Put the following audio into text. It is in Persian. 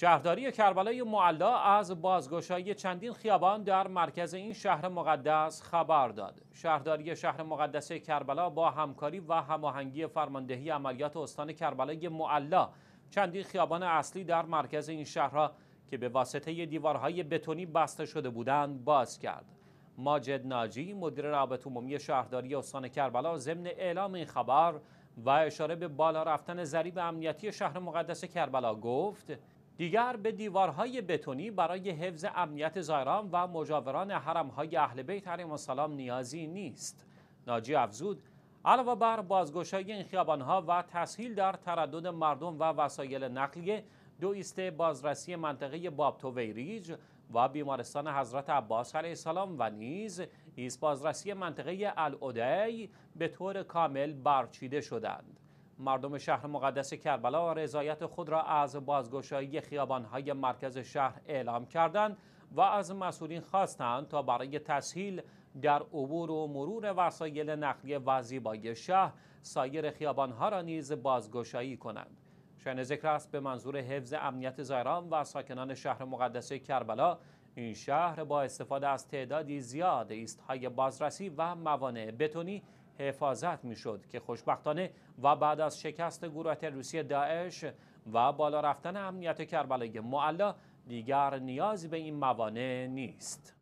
شهرداری کربلای معلا از بازگشایی چندین خیابان در مرکز این شهر مقدس خبر داد. شهرداری شهر مقدس کربلا با همکاری و هماهنگی فرماندهی عملیات استان کربلای معلا چندین خیابان اصلی در مرکز این شهر که به واسطه دیوارهای بتونی بسته شده بودند باز کرد. ماجد ناجی مدیر رابط عمومی شهرداری استان کربلا ضمن اعلام این خبر و اشاره به بالا رفتن ضریب امنیتی شهر مقدس کربلا گفت دیگر به دیوارهای بتونی برای حفظ امنیت زایران و مجاوران حرمهای اهل بیت علیهم السلام نیازی نیست ناجی افزود علاوه بر بازگشایی این خیابانها و تسهیل در تردد مردم و وسایل نقلیه دو ایسته بازرسی منطقه بابتو ویریج و بیمارستان حضرت عباس علیه السلام و نیز ایست بازرسی منطقه العدی به طور کامل برچیده شدند مردم شهر مقدس کربلا رضایت خود را از بازگشایی خیابان‌های مرکز شهر اعلام کردند و از مسئولین خواستند تا برای تسهیل در عبور و مرور وسایل نقلیه و زیبایی شهر سایر خیابانها را نیز بازگشایی کنند شن ذکر است به منظور حفظ امنیت زایران و ساکنان شهر مقدس کربلا این شهر با استفاده از تعدادی زیاد ایستهای بازرسی و موانع بتونی حفاظت میشد که خوشبختانه و بعد از شکست گروه روسیه داعش و بالا رفتن امنیت کربلای معلا دیگر نیازی به این موانع نیست